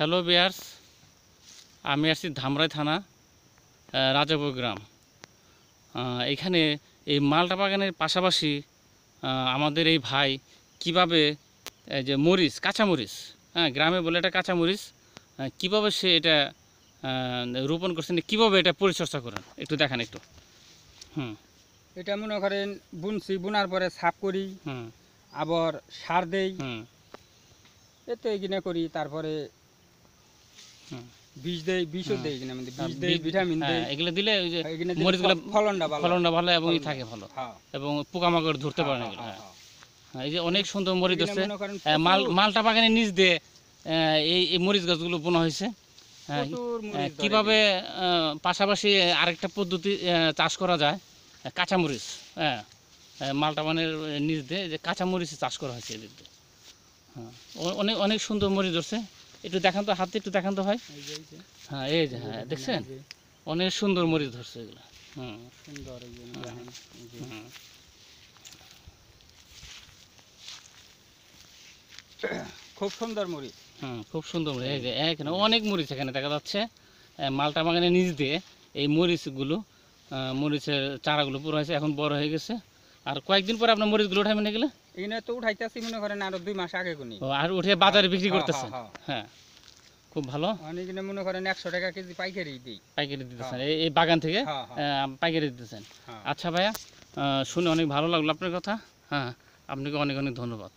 Hello বিয়ার্স আমি আসছি ধামরাই থানা রাজাপুর গ্রাম এখানে এই মালটা বাগানের পাশাপাশি আমাদের এই ভাই কিভাবে যে মরিচ কাঁচামরিচ হ্যাঁ গ্রামে বলে এটা কাঁচামরিচ কীভাবে সে এটা রোপণ করছেন মানে কিভাবে এটা পরিচর্যা করেন একটু দেখেন একটু হুম এটা মনে করেন বুনছি বোনার পরে সাপ করি হুম আবার সার দেই হুম এতে এগিনে করি তারপরে বীজ বীজও হ্যাঁ। মানে বীজ ভিটামিন হ্যাঁ, এগুলো দিলে ওই যে হ্যাঁ, মরিচগুলো ফলনটা ভালো ফলনটা ভালো এবং থাকে ভালো এবং পোকামাকড় ধরতে পারে না এই যে অনেক সুন্দর মরিচ মাল মালটা বাগানে দিয়ে এই এই মরিচ গাছগুলো বোনা হয়েছে কিভাবে পাশাপাশি আরেকটা পদ্ধতি চাষ করা যায় মরিচ হ্যাঁ মালটা মানে নিচ দিয়ে যে কাঁচামরিচ চাষ করা হয়েছে এদিক হ্যাঁ অনেক অনেক সুন্দর মরিচ ধরছে একটু দেখান তো হাতে একটু দেখান তো ভাই হ্যাঁ এই যে হ্যাঁ দেখছেন অনেক সুন্দর মরিচ ধরছে এগুলো হ্যাঁ, খুব সুন্দর মরিচ হুম খুব সুন্দর মরিচ এই যে এখানে অনেক মরিচ এখানে দেখা যাচ্ছে মালটা বাগানে নিচ দিয়ে এই মরিচগুলো মরিচের চারাগুলো পুরো হয়েছে এখন বড় হয়ে গেছে আর কয়েকদিন পরে আপনার মরিচগুলো উঠাবেন এগুলো এগুলো তো উঠাইতেছি মনে করেন আরো দুই মাস আগে কোনি আর উঠে বাজারে বিক্রি হ্যাঁ, করতেছে হ্যাঁ, হ্যাঁ।, হ্যাঁ খুব ভালো অনেকগুলো মনে করেন একশো টাকা কেজি পাইকারি দিই পাইকারি দিতেছেন এই বাগান থেকে পাইকারি দিতেছেন আচ্ছা ভাইয়া শুনে অনেক ভালো লাগলো আপনার কথা হ্যাঁ আপনাকে অনেক অনেক ধন্যবাদ